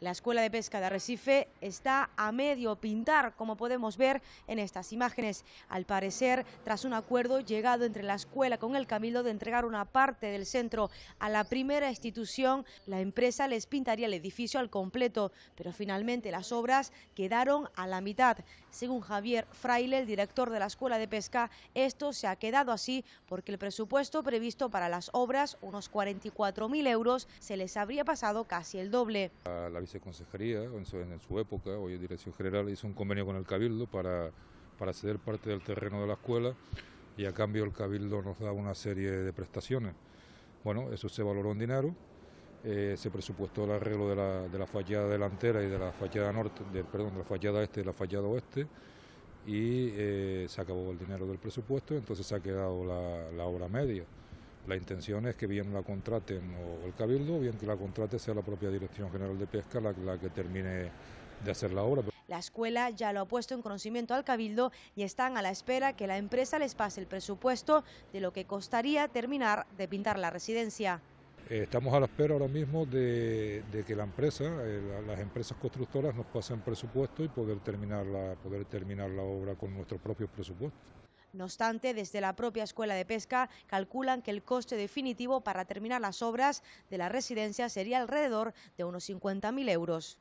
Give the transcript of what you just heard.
La Escuela de Pesca de Arrecife está a medio pintar, como podemos ver en estas imágenes. Al parecer, tras un acuerdo llegado entre la escuela con el Cabildo de entregar una parte del centro a la primera institución, la empresa les pintaría el edificio al completo, pero finalmente las obras quedaron a la mitad. Según Javier Fraile, el director de la Escuela de Pesca, esto se ha quedado así porque el presupuesto previsto para las obras, unos 44.000 euros, se les habría pasado casi el doble consejería, en su, en su época, hoy en Dirección General, hizo un convenio con el Cabildo para, para ceder parte del terreno de la escuela y a cambio el Cabildo nos da una serie de prestaciones. Bueno, eso se valoró en dinero, eh, se presupuestó el arreglo de la, de la, fachada delantera y de la fachada norte, de, perdón, de la fallada este y la fallada oeste, y eh, se acabó el dinero del presupuesto, entonces se ha quedado la, la obra media. La intención es que bien la contraten o el Cabildo, bien que la contrate sea la propia Dirección General de Pesca la, que termine de hacer la obra. La escuela ya lo ha puesto en conocimiento al Cabildo y están a la espera que la empresa les pase el presupuesto de lo que costaría terminar de pintar la residencia. Eh, estamos a la espera ahora mismo de, que la empresa, eh, las empresas constructoras nos pasen presupuesto y poder terminar poder terminar la obra con nuestros propios presupuestos. No obstante, desde la propia Escuela de Pesca calculan que el coste definitivo para terminar las obras de la residencia sería alrededor de unos 50.000 euros.